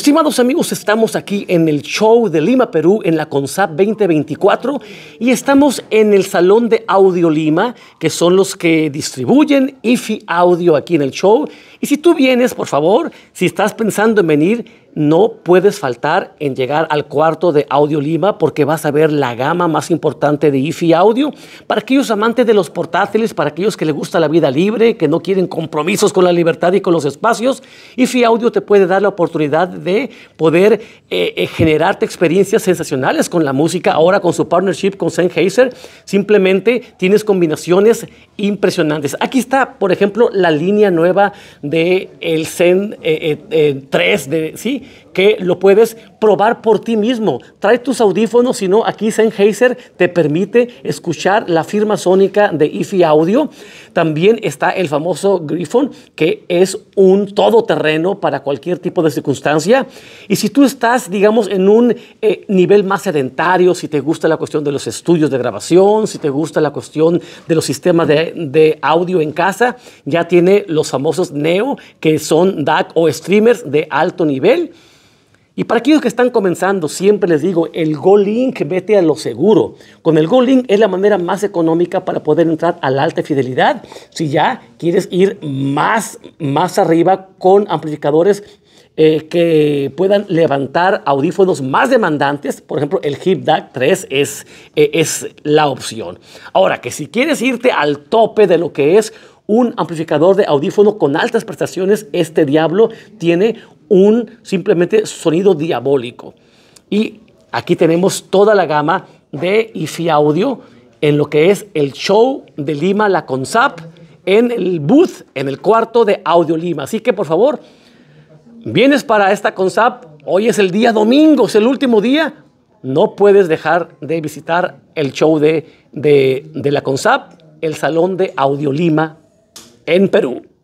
Estimados amigos, estamos aquí en el show de Lima, Perú, en la CONSAP 2024 y estamos en el Salón de Audio Lima, que son los que distribuyen IFI Audio aquí en el show. Y si tú vienes, por favor, si estás pensando en venir, no puedes faltar en llegar al cuarto de Audio Lima porque vas a ver la gama más importante de IFI Audio. Para aquellos amantes de los portátiles, para aquellos que les gusta la vida libre, que no quieren compromisos con la libertad y con los espacios, IFI Audio te puede dar la oportunidad de poder eh, eh, generarte experiencias sensacionales con la música. Ahora con su partnership con Sennheiser, simplemente tienes combinaciones impresionantes. Aquí está, por ejemplo, la línea nueva de el Zen 3, eh, eh, eh, de, ¿sí? que lo puedes probar por ti mismo. Trae tus audífonos, si no, aquí Sennheiser te permite escuchar la firma sónica de IFI Audio. También está el famoso Griffon, que es un todoterreno para cualquier tipo de circunstancia. Y si tú estás, digamos, en un nivel más sedentario, si te gusta la cuestión de los estudios de grabación, si te gusta la cuestión de los sistemas de de, audio en casa, ya tiene los famosos Neo, que son DAC o streamers de alto nivel. Y para aquellos que están comenzando, siempre les digo, el GoLink, vete a lo seguro. Con el GoLink es la manera más económica para poder entrar a la alta fidelidad. Si ya quieres ir más, más arriba con amplificadores eh, que puedan levantar audífonos más demandantes. Por ejemplo, el HipDAC 3 es, eh, es la opción. Ahora, que si quieres irte al tope de lo que es un amplificador de audífono con altas prestaciones, este Diablo tiene un simplemente sonido diabólico. Y aquí tenemos toda la gama de IFI Audio en lo que es el show de Lima, la CONSAP, en el booth, en el cuarto de Audio Lima. Así que por favor, vienes para esta CONSAP, hoy es el día domingo, es el último día, no puedes dejar de visitar el show de, la CONSAP, el Salón de Audio Lima en Perú.